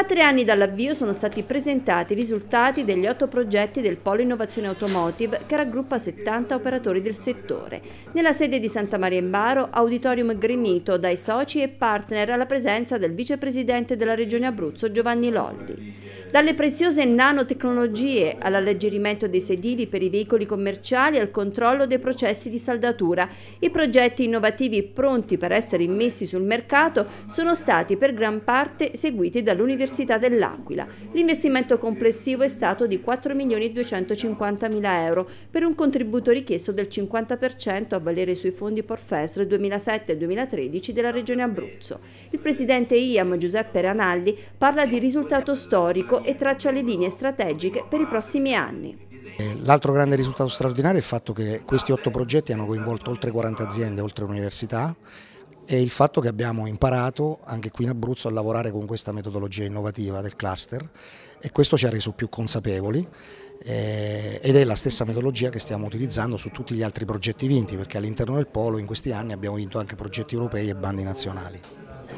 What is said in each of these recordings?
A tre anni dall'avvio sono stati presentati i risultati degli otto progetti del Polo Innovazione Automotive che raggruppa 70 operatori del settore. Nella sede di Santa Maria in Baro, auditorium gremito dai soci e partner alla presenza del vicepresidente della Regione Abruzzo Giovanni Lolli. Dalle preziose nanotecnologie all'alleggerimento dei sedili per i veicoli commerciali al controllo dei processi di saldatura, i progetti innovativi pronti per essere immessi sul mercato sono stati per gran parte seguiti dall'Università dell'Università dell'Aquila. L'investimento complessivo è stato di 4.250.000 euro per un contributo richiesto del 50% a valere sui fondi Porfestre 2007-2013 della Regione Abruzzo. Il presidente IAM Giuseppe Ranalli parla di risultato storico e traccia le linee strategiche per i prossimi anni. Eh, l'altro grande risultato straordinario è il fatto che questi otto progetti hanno coinvolto oltre 40 aziende, oltre università, e il fatto che abbiamo imparato anche qui in Abruzzo a lavorare con questa metodologia innovativa del cluster e questo ci ha reso più consapevoli eh, ed è la stessa metodologia che stiamo utilizzando su tutti gli altri progetti vinti perché all'interno del Polo in questi anni abbiamo vinto anche progetti europei e bandi nazionali.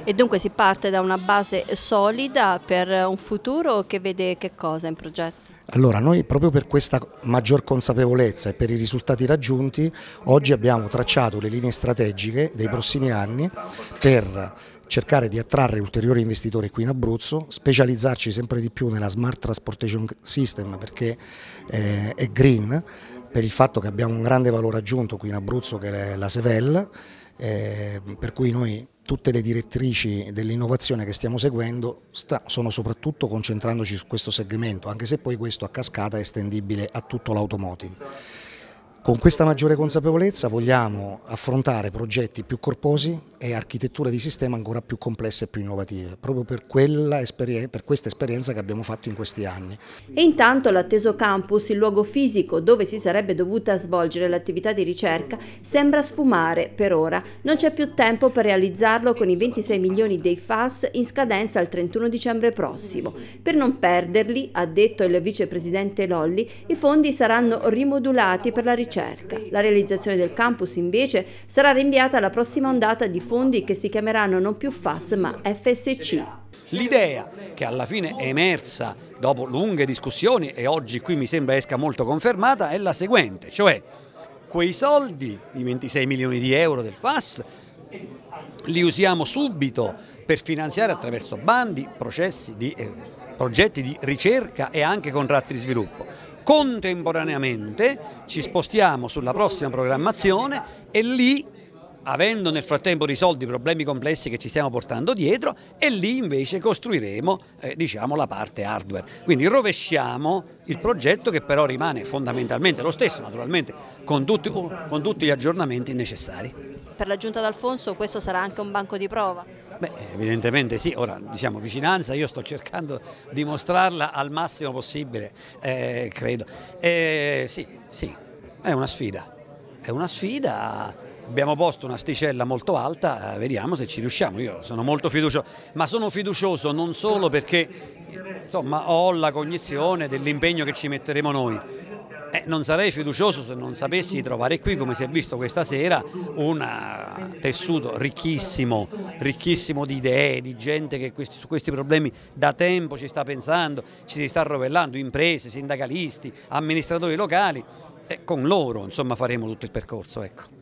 E dunque si parte da una base solida per un futuro che vede che cosa in progetto? Allora, noi proprio per questa maggior consapevolezza e per i risultati raggiunti, oggi abbiamo tracciato le linee strategiche dei prossimi anni per cercare di attrarre ulteriori investitori qui in Abruzzo, specializzarci sempre di più nella Smart Transportation System perché eh, è green, per il fatto che abbiamo un grande valore aggiunto qui in Abruzzo che è la Sevel, eh, per cui noi tutte le direttrici dell'innovazione che stiamo seguendo sono soprattutto concentrandoci su questo segmento, anche se poi questo a cascata è estendibile a tutto l'automotive. Con questa maggiore consapevolezza vogliamo affrontare progetti più corposi e architetture di sistema ancora più complesse e più innovative, proprio per, per questa esperienza che abbiamo fatto in questi anni. E intanto l'atteso campus, il luogo fisico dove si sarebbe dovuta svolgere l'attività di ricerca, sembra sfumare per ora. Non c'è più tempo per realizzarlo con i 26 milioni dei FAS in scadenza il 31 dicembre prossimo. Per non perderli, ha detto il vicepresidente Lolli, i fondi saranno rimodulati per la ricerca ricerca. La realizzazione del campus invece sarà rinviata alla prossima ondata di fondi che si chiameranno non più FAS ma FSC. L'idea che alla fine è emersa dopo lunghe discussioni e oggi qui mi sembra esca molto confermata è la seguente, cioè quei soldi, i 26 milioni di euro del FAS, li usiamo subito per finanziare attraverso bandi, processi di, eh, progetti di ricerca e anche contratti di sviluppo contemporaneamente ci spostiamo sulla prossima programmazione e lì avendo nel frattempo risolto i problemi complessi che ci stiamo portando dietro e lì invece costruiremo eh, diciamo, la parte hardware. Quindi rovesciamo il progetto che però rimane fondamentalmente lo stesso, naturalmente con tutti, con tutti gli aggiornamenti necessari. Per la Giunta d'Alfonso questo sarà anche un banco di prova? Beh, evidentemente sì, ora diciamo vicinanza, io sto cercando di mostrarla al massimo possibile, eh, credo. Eh, sì, sì, è una sfida, è una sfida, abbiamo posto un'asticella molto alta, eh, vediamo se ci riusciamo, io sono molto fiducioso, ma sono fiducioso non solo perché insomma, ho la cognizione dell'impegno che ci metteremo noi, eh, non sarei fiducioso se non sapessi trovare qui, come si è visto questa sera, un eh, tessuto ricchissimo, ricchissimo di idee, di gente che questi, su questi problemi da tempo ci sta pensando, ci si sta rovellando, imprese, sindacalisti, amministratori locali, e con loro insomma, faremo tutto il percorso. Ecco.